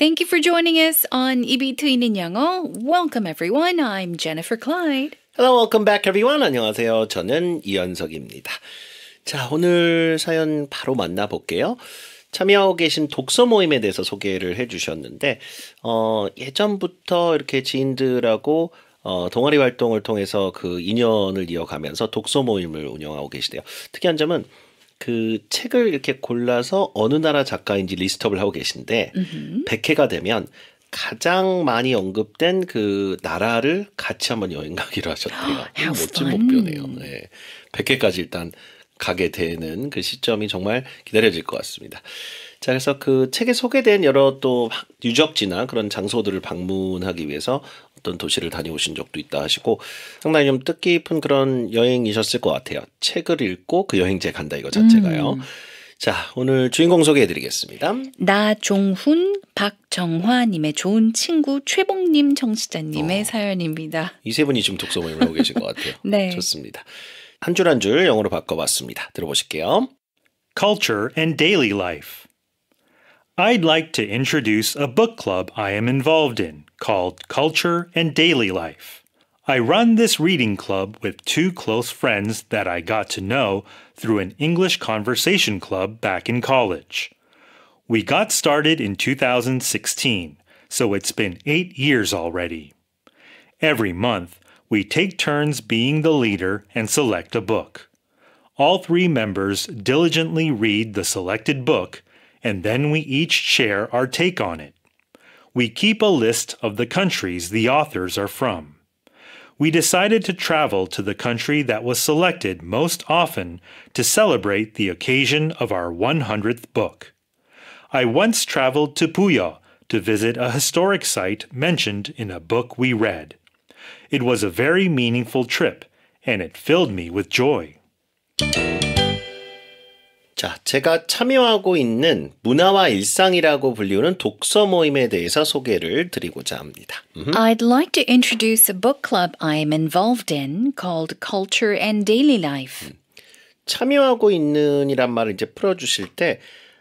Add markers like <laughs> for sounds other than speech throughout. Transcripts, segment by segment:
Thank you for joining us on EB2 있는 영어. Welcome everyone. I'm Jennifer Clyde. Hello, welcome back everyone. 안녕하세요. 저는 이현석입니다. 자, 오늘 사연 바로 만나볼게요. 참여하고 계신 독서 모임에 대해서 소개를 해주셨는데, 어, 예전부터 이렇게 지인들하고 어, 동아리 활동을 통해서 그 인연을 이어가면서 독서 모임을 운영하고 계시대요. 특이한 점은 그 책을 이렇게 골라서 어느 나라 작가인지 리스트업을 하고 계신데 음흠. 100회가 되면 가장 많이 언급된 그 나라를 같이 한번 여행 가기로 하셨대요. 아, 멋진 목표네요. 네. 100회까지 일단 가게 되는 그 시점이 정말 기다려질 것 같습니다. 자, 그래서 그 책에 소개된 여러 또 유적지나 그런 장소들을 방문하기 위해서 어떤 도시를 다녀오신 적도 있다 하시고 상당히 좀 뜻깊은 그런 여행이셨을 것 같아요. 책을 읽고 그 여행지에 간다 이거 자체가요. 음. 자, 오늘 주인공 소개해드리겠습니다. 나종훈, 박정화님의 좋은 친구 최봉님 정치자님의 어, 사연입니다. 이 세 분이 지금 독서 모임을 하고 계신 것 같아요. <laughs> 네. 좋습니다. 한 줄 한 줄 영어로 바꿔봤습니다. 들어보실게요. Culture and daily life. I'd like to introduce a book club I am involved in called Culture and Daily Life. I run this reading club with two close friends that I got to know through an English conversation club back in college. We got started in 2016, so it's been eight years already. Every month, we take turns being the leader and select a book. All three members diligently read the selected book and then we each share our take on it. We keep a list of the countries the authors are from. We decided to travel to the country that was selected most often to celebrate the occasion of our 100th book. I once traveled to Puyo to visit a historic site mentioned in a book we read. It was a very meaningful trip, and it filled me with joy. 자, 제가 참여하고 있는 문화와 일상이라고 불리우는 독서 모임에 대해서 소개를 드리고자 합니다. 음. I'd like to introduce a book club I'm involved in called Culture and Daily Life. 참여하고 있는이란 말을 이제 풀어주실 때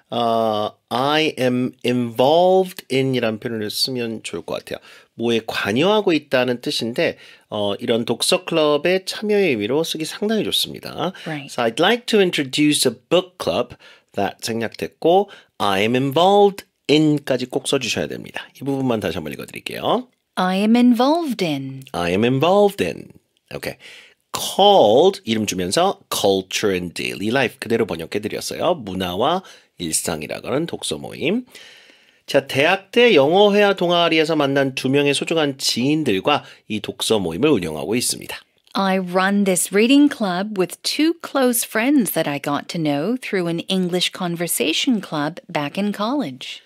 어, I am involved in이란 표현을 쓰면 좋을 것 같아요. 뭐에 관여하고 있다는 뜻인데 어, 이런 독서 클럽에 참여의 의미로 쓰기 상당히 좋습니다. Right. So I'd like to introduce a book club. that 생략됐고 I am involved in까지 꼭 써주셔야 됩니다. 이 부분만 다시 한번 읽어드릴게요. I am involved in. I am involved in. Okay. called 이름 주면서 culture and daily life 그대로 번역해 드렸어요. 문화와 일상이라고 하는 독서 모임. 자, 대학 때 영어회화 동아리에서 만난 두 명의 소중한 지인들과 이 독서 모임을 운영하고 있습니다. I run this reading club with two close friends that I got to know through an English conversation club back in college.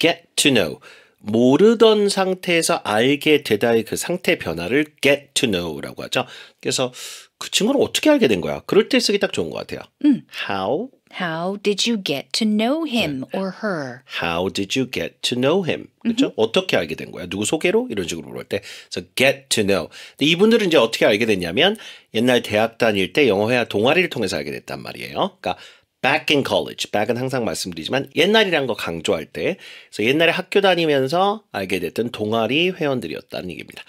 Get to know. 모르던 상태에서 알게 되다의 그 상태 변화를 get to know라고 하죠. 그래서 그 친구를 어떻게 알게 된 거야? 그럴 때 쓰기 딱 좋은 것 같아요. 음. How How did you get to know 네. him or her? How did you get to know him? 그렇죠? Mm-hmm. 어떻게 알게 된 거야? 누구 소개로? 이런 식으로 물을 때. So get to know. 근데 이분들은 이제 어떻게 알게 됐냐면 옛날 대학 다닐 때 영어 회화 동아리를 통해서 알게 됐단 말이에요. 그러니까 back in college. back은 항상 말씀드리지만 옛날이란 거 강조할 때. 그래서 옛날에 학교 다니면서 알게 됐던 동아리 회원들이었다는 얘기입니다.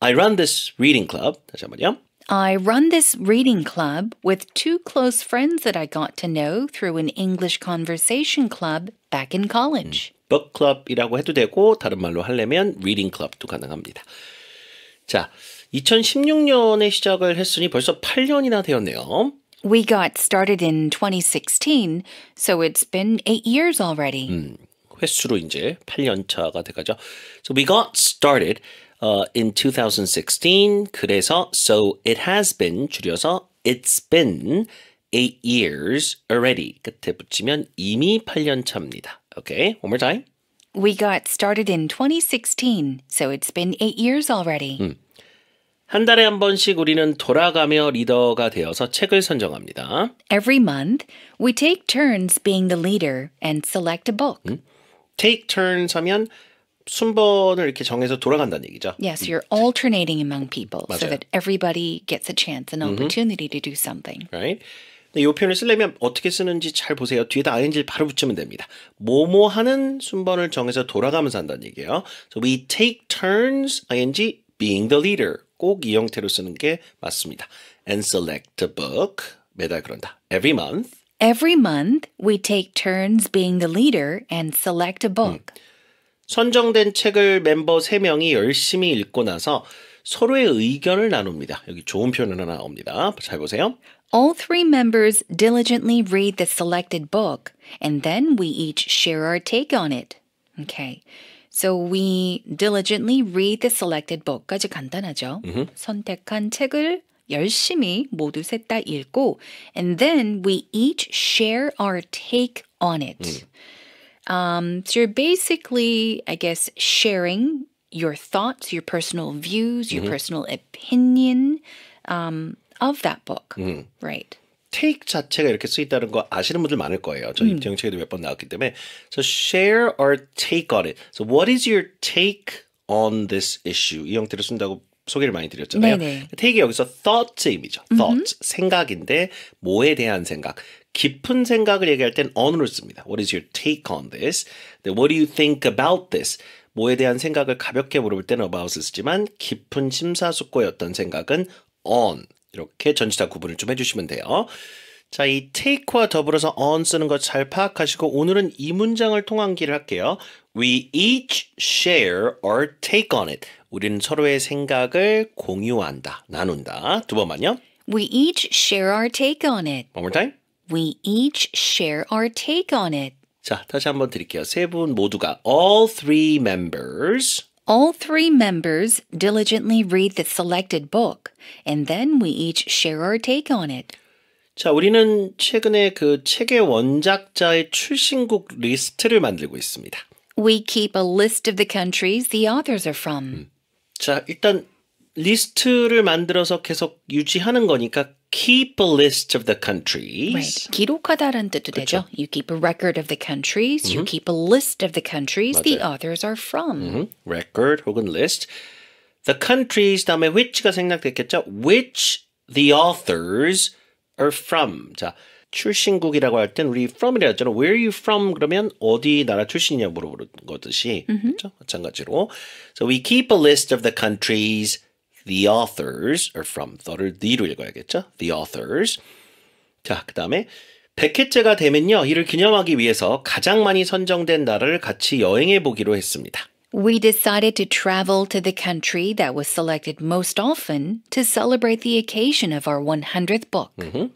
I run this reading club. 다시 한번요. I run this reading club with two close friends that I got to know through an English conversation club back in college. book club이라고 해도 되고 다른 말로 하려면 reading club도 가능합니다. 자, 2016년에 시작을 했으니 벌써 8년이나 되었네요. We got started in 2016, so it's been 8 years already. 음, 횟수로 이제 8년 차가 돼가죠. So we got started uh, in 2016. 그래서 so it has been 줄여서 it's been 8 years already. 끝에 붙이면 이미 8년 차입니다. Okay, one more time. We got started in 2016, so it's been 8 years already. 음. 한 달에 한 번씩 우리는 돌아가며 리더가 되어서 책을 선정합니다. Every month, we take turns being the leader and select a book. 음? take turns 하면 순번을 이렇게 정해서 돌아간다는 얘기죠. Yes, you're alternating among people 맞아요. so that everybody gets a chance, an opportunity to do something. Right. 이 표현을 쓰려면 어떻게 쓰는지 잘 보세요. 뒤에다 ing를 바로 붙이면 됩니다. 뭐뭐 하는 순번을 정해서 돌아가면서 한다는 얘기예요. So we take turns ing being the leader. 꼭 이 형태로 쓰는 게 맞습니다. And select a book. 매달 그런다. Every month. Every month we take turns being the leader and select a book. 음. 선정된 책을 멤버 3명이 열심히 읽고 나서 서로의 의견을 나눕니다. 여기 좋은 표현 하나 나옵니다. 잘 보세요. All three members diligently read the selected book and then we each share our take on it. Okay. So we diligently read the selected book까지 간단하죠. Mm-hmm. 선택한 책을 열심히 모두 셋 다 읽고 and then we each share our take on it. 음. Um, so you're basically, I guess, sharing your thoughts, your personal views, your mm -hmm. personal opinion um, of that book. Mm. Right. take 자체가 이렇게 쓰 있다는 거 아시는 분들 많을 거예요. 저 음. 입장 책에도 몇 번 나왔기 때문에. So share or take on it. So what is your take on this issue? 이 형태로 쓴다고 소개를 많이 드렸잖아요. 네네. t a 여기서 thought이죠. thought 생각인데 뭐에 대한 생각. 깊은 생각을 얘기할 땐 on으로 씁니다. What is your take on this? 네, what do you think about this? 뭐에 대한 생각을 가볍게 물어볼 때는 about을 쓰지만 깊은 심사숙고의 어 생각은 on 이렇게 전치 다 구분을 좀 해주시면 돼요. 자, 이 take와 더불어서 on 쓰는 거 잘 파악하시고 오늘은 이 문장을 통한기를 할게요. We each share our take on it. 우리는 서로의 생각을 공유한다, 나눈다. 두 번만요. We each share our take on it. One more time. We each share our take on it. 자, 다시 한번 드릴게요. 세 분 모두가 all three members All three members diligently read the selected book, and then we each share our take on it. 자, 우리는 최근에 그 책의 원작자의 출신국 리스트를 만들고 있습니다. We keep a list of the countries the authors are from. 자, 일단 리스트를 만들어서 계속 유지하는 거니까 keep a list of the countries. Right. 기록하다라는 뜻도 그쵸? 되죠. You keep a record of the countries. Mm-hmm. You keep a list of the countries 맞아요. the authors are from. Mm-hmm. Record 혹은 list. The countries 다음에 which가 생략됐겠죠. Which the authors are from. 자, 출신국이라고 할 땐 우리 from이라 했잖아. Where are you from? 그러면 어디 나라 출신이냐 물어보는 거듯이 mm-hmm. 그렇죠? 마찬가지로. So we keep a list of the countries the authors are from. 너를 the로 읽어야겠죠? The authors. 자, 그 다음에 100회째가 되면요. 이를 기념하기 위해서 가장 많이 선정된 나라를 같이 여행해 보기로 했습니다. We decided to travel to the country that was selected most often to celebrate the occasion of our 100th book. Mm-hmm.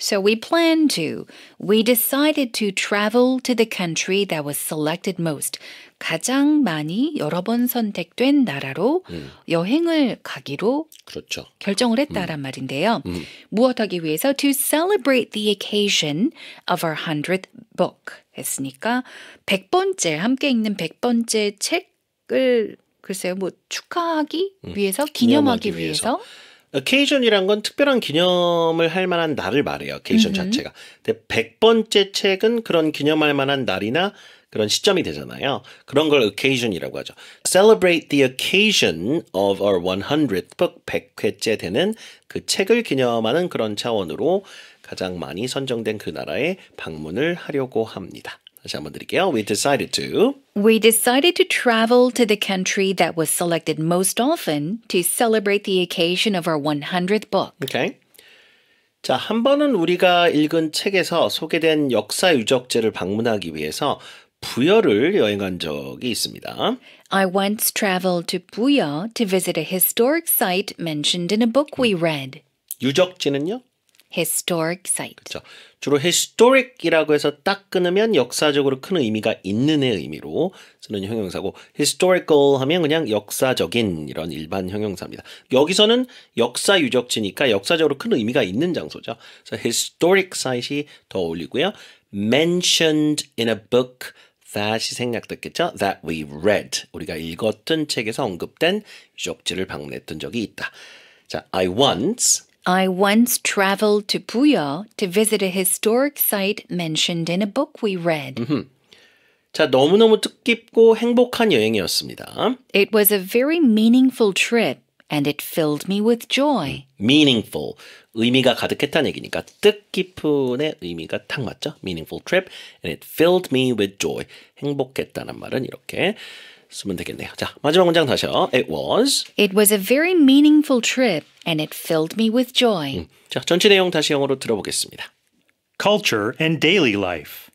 So we planned to. We decided to travel to the country that was selected most. 가장 많이 여러 번 선택된 나라로 음. 여행을 가기로 그렇죠. 결정을 했다란 음. 말인데요. 음. 무엇하기 위해서 to celebrate the occasion of our 100th book 했으니까 1번째 함께 읽는 1번째 책을 글쎄요, 뭐 축하하기 위해서 기념하기, 기념하기 위해서, 위해서. occasion이란 건 특별한 기념을 할 만한 날을 말해요. occasion 음흠. 자체가. 근데 100번째 책은 그런 기념할 만한 날이나 그런 시점이 되잖아요. 그런 걸 occasion이라고 하죠. Celebrate the occasion of our 100th book 100회째 되는 그 책을 기념하는 그런 차원으로 가장 많이 선정된 그 나라에 방문을 하려고 합니다. 다시 한번 드릴게요. We decided to. We decided to travel to the country that was selected most often to celebrate the occasion of our 100th book. Okay. 자, 한 번은 우리가 읽은 책에서 소개된 역사 유적지를 방문하기 위해서 부여를 여행한 적이 있습니다. I once traveled to Buya to visit a historic site mentioned in a book we read. 유적지는요? historic site. 그렇죠. 주로 historic이라고 해서 딱 끊으면 역사적으로 큰 의미가 있는의 의미로 쓰는 형용사고 historical 하면 그냥 역사적인 이런 일반 형용사입니다. 여기서는 역사 유적지니까 역사적으로 큰 의미가 있는 장소죠. 그래서 historic site이 더 어울리고요. mentioned in a book that이 생략됐겠죠. that we read 우리가 읽었던 책에서 언급된 유적지를 방문했던 적이 있다. 자, I once I once traveled to Puya to visit a historic site mentioned in a book we read. Mm-hmm. 자, 너무너무 뜻깊고 행복한 여행이었습니다. It was a very meaningful trip and it filled me with joy. meaningful 의미가 가득했다는 얘기니까 뜻깊은의 의미가 딱 맞죠? meaningful trip and it filled me with joy. 행복했다는 말은 이렇게 쓰면 되겠네요. 자, 마지막 문장 다시요. It was. It was a very meaningful trip and it filled me with joy. 음, 자, 전체 내용 다시 영어로 들어보겠습니다. Culture and daily life.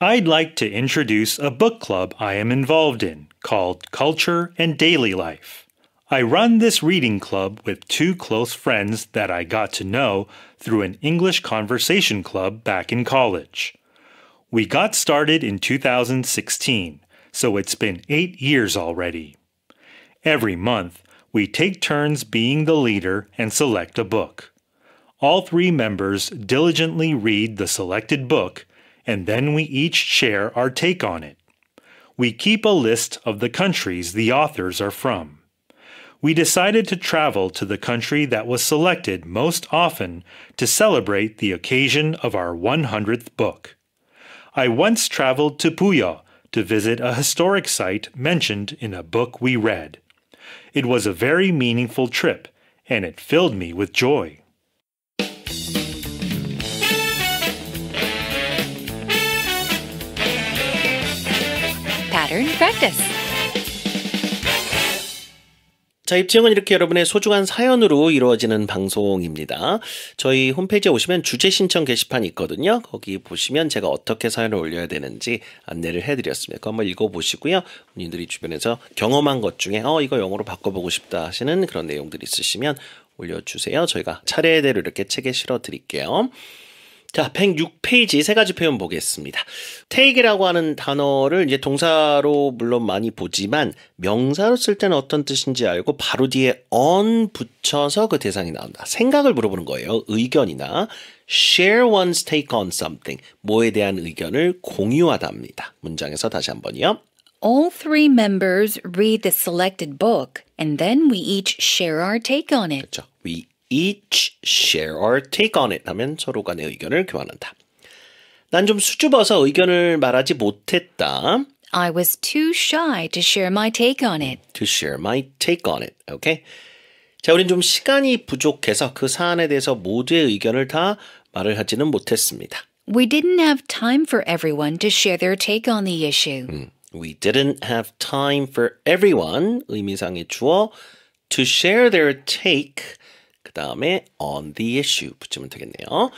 I'd like to introduce a book club I am involved in called Culture and Daily Life. I run this reading club with two close friends that I got to know through an English conversation club back in college. We got started in 2016 so it's been eight years already. Every month, we take turns being the leader and select a book. All three members diligently read the selected book, and then we each share our take on it. We keep a list of the countries the authors are from. We decided to travel to the country that was selected most often to celebrate the occasion of our 100th book. I once traveled to Puyo to visit a historic site mentioned in a book we read. It was a very meaningful trip, and it filled me with joy. Pattern practice. 자, 입지형은 이렇게 여러분의 소중한 사연으로 이루어지는 방송입니다. 저희 홈페이지에 오시면 주제 신청 게시판이 있거든요. 거기 보시면 제가 어떻게 사연을 올려야 되는지 안내를 해드렸습니다. 그거 한번 읽어보시고요. 본인들이 주변에서 경험한 것 중에 어 이거 영어로 바꿔보고 싶다 하시는 그런 내용들 이 있으시면 올려주세요. 저희가 차례대로 이렇게 책에 실어 드릴게요. 자, 106페이지 세 가지 표현 보겠습니다. take이라고 하는 단어를 이제 동사로 물론 많이 보지만 명사로 쓸 때는 어떤 뜻인지 알고 바로 뒤에 on 붙여서 그 대상이 나온다. 생각을 물어보는 거예요. 의견이나 share one's take on something. 뭐에 대한 의견을 공유하답니다. 문장에서 다시 한번요. All three members read the selected book and then we each share our take on it. 그렇죠. We each share or take on it 하면 서로 간의 의견을 교환한다. 난 좀 수줍어서 의견을 말하지 못했다. I was too shy to share my take on it. To share my take on it. Okay. 자, 우린 좀 시간이 부족해서 그 사안에 대해서 모두의 의견을 다 말을 하지는 못했습니다. We didn't have time for everyone to share their take on the issue. 음, we didn't have time for everyone 의미상의 주어 to share their take 그 다음에 on the issue 붙이면 되겠네요.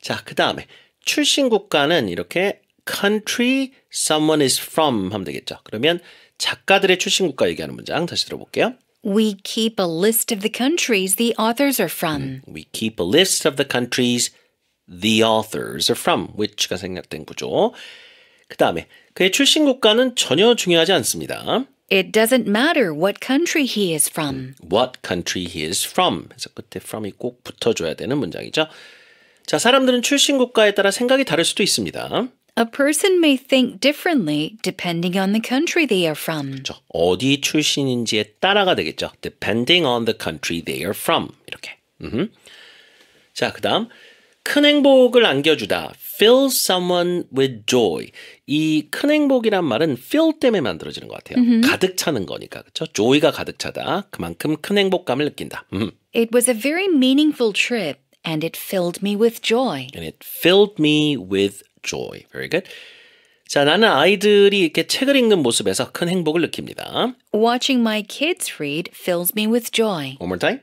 자, 그 다음에 출신 국가는 이렇게 country someone is from 하면 되겠죠. 그러면 작가들의 출신 국가 얘기하는 문장 다시 들어볼게요. We keep a list of the countries the authors are from. We keep a list of the countries the authors are from. which가 생략된 구조. 그 다음에 그의 출신 국가는 전혀 중요하지 않습니다. It doesn't matter what country he is from. What country he is from. 그래서 끝에 from이 꼭 붙어줘야 되는 문장이죠. 자, 사람들은 출신 국가에 따라 생각이 다를 수도 있습니다. A person may think differently depending on the country they are from. 그렇죠. 어디 출신인지에 따라가 되겠죠. Depending on the country they are from. 이렇게. 음. 자, 그다음 큰 행복을 안겨주다. fill someone with joy. 이 큰 행복이란 말은 fill 때문에 만들어지는 것 같아요. Mm -hmm. 가득 차는 거니까 그렇죠. joy가 가득 차다. 그만큼 큰 행복감을 느낀다. 음. It was a very meaningful trip and it filled me with joy. And it filled me with joy. Very good. 자, 나는 아이들이 이렇게 책을 읽는 모습에서 큰 행복을 느낍니다. Watching my kids read fills me with joy. One more time.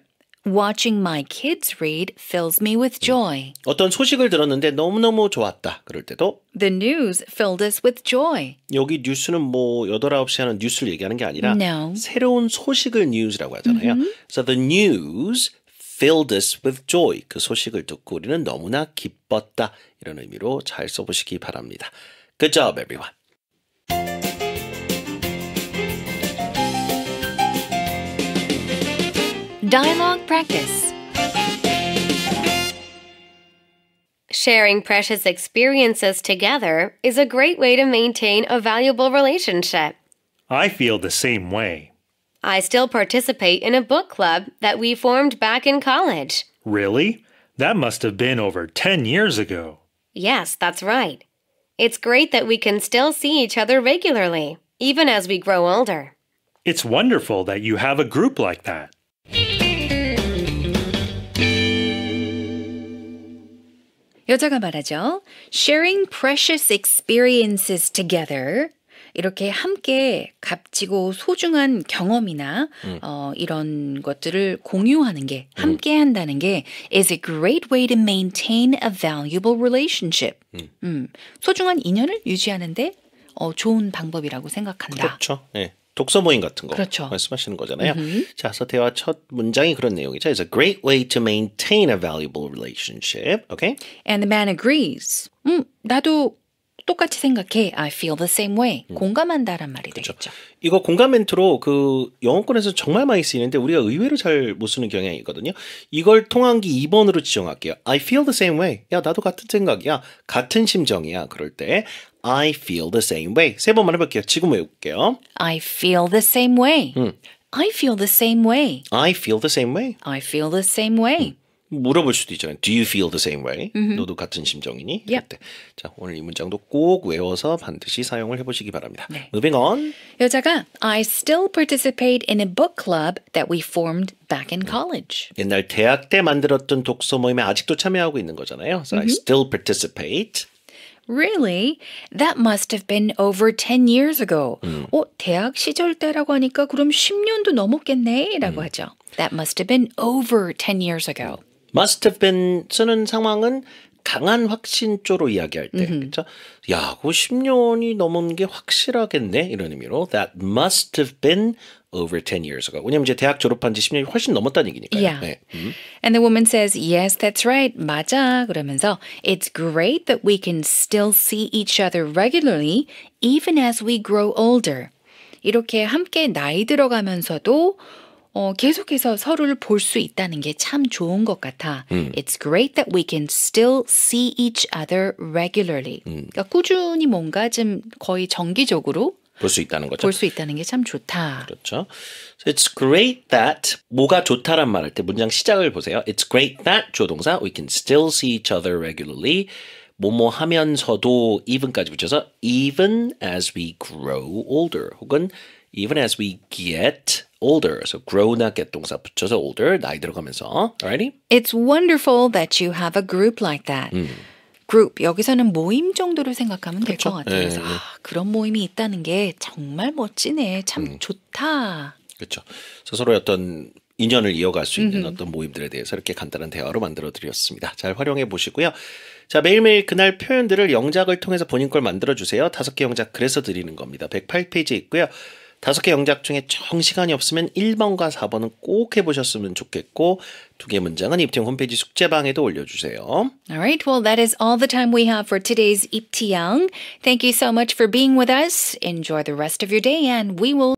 Watching my kids read fills me with joy. 어떤 소식을 들었는데 너무너무 좋았다. 그럴 때도 The news filled us with joy. 여기 뉴스는 뭐 8, 9시 하는 뉴스를 얘기하는 게 아니라 no. 새로운 소식을 news라고 하잖아요. Mm-hmm. So the news filled us with joy. 그 소식을 듣고 우리는 너무나 기뻤다. 이런 의미로 잘 써보시기 바랍니다. Good job, everyone. Dialogue practice. Sharing precious experiences together is a great way to maintain a valuable relationship. I feel the same way. I still participate in a book club that we formed back in college. Really? That must have been over 10 years ago. Yes, that's right. It's great that we can still see each other regularly, even as we grow older. It's wonderful that you have a group like that. 여자가 말하죠. Sharing precious experiences together. 이렇게 함께 값지고 소중한 경험이나 음. 어, 이런 것들을 공유하는 게 함께 음. 한다는 게 is a great way to maintain a valuable relationship. 음. 음 소중한 인연을 유지하는데 어, 좋은 방법이라고 생각한다. 그렇죠. 네. 독서 모임 같은 거 그렇죠. 말씀하시는 거잖아요. 음흠. 자, 그래서 대화 첫 문장이 그런 내용이죠. It's a great way to maintain a valuable relationship. Okay? And the man agrees. 음, 나도 똑같이 생각해. I feel the same way. 음. 공감한다란 말이 그렇죠. 되겠죠. 이거 공감 멘트로 그 영어권에서 정말 많이 쓰이는데 우리가 의외로 잘 못 쓰는 경향이 있거든요. 이걸 통한기 2번으로 지정할게요. I feel the same way. 야, 나도 같은 생각이야. 같은 심정이야. 그럴 때 I feel the same way. 세 번만 해볼게요. 지금 외울게요. I feel the same way. 음. I feel the same way. I feel the same way. I feel the same way. 물어볼 수도 있잖아요. Do you feel the same way? Mm -hmm. 너도 같은 심정이니? Yep. 자, 오늘 이 문장도 꼭 외워서 반드시 사용을 해보시기 바랍니다. 네. Moving on. 여자가 I still participate in a book club that we formed back in college. 옛날 대학 때 만들었던 독서 모임에 아직도 참여하고 있는 거잖아요. So mm -hmm. I still participate. Really? That must have been over 10 years ago. 음. 어, 대학 시절 때라고 하니까 그럼 10년도 넘었겠네? 라고 음. 하죠. That must have been over 10 years ago. must have been 쓰는 상황은 강한 확신 쪽으로 이야기할 때, 음흠. 그렇죠? 야, 그 10년이 넘은 게 확실하겠네 이런 의미로 that must have been over 10 years ago. 왜냐면 이제 대학 졸업한 지 10년이 훨씬 넘었다는 얘기니까요. Yeah. 네. 음. And the woman says, "Yes, that's right. 맞아." 그러면서 "It's great that we can still see each other regularly even as we grow older." 이렇게 함께 나이 들어가면서도 어, 계속해서 서로를 볼 수 있다는 게 참 좋은 것 같아. 음. It's great that we can still see each other regularly. 음. 그러니까 꾸준히 뭔가 좀 거의 정기적으로 볼 수 있다는 거죠. 볼 수 있다는 게 참 좋다. 그렇죠. So it's great that 뭐가 좋다란 말할 때 문장 시작을 보세요. It's great that 조동사 we can still see each other regularly. 뭐뭐 하면서도 even까지 붙여서 even as we grow older 혹은 even as we get older. So grown up get 동사 붙여서 older 나이 들어가면서. Alrighty? It's wonderful that you have a group like that. 음. 그룹 여기서는 모임 정도로 생각하면 그렇죠? 될것 같아요. 그래서 네, 네. 아, 그런 모임이 있다는 게 정말 멋지네. 참 음. 좋다. 그렇죠. 서로의 어떤 인연을 이어갈 수 있는 음흠. 어떤 모임들에 대해서 이렇게 간단한 대화로 만들어 드렸습니다. 잘 활용해 보시고요. 자, 매일매일 그날 표현들을 영작을 통해서 본인 걸 만들어 주세요. 다섯 개 영작 그래서 드리는 겁니다. 108페이지에 있고요. 다섯 개 영작 중에 정 시간이 없으면 1번과 4번은 꼭 해보셨으면 좋겠고 두 개 문장은 입팅 홈페이지 숙제방에도 올려주세요. Alright, well that is all the time we have for today's 입티양. Thank you so much for being with us. Enjoy the rest of your day and we will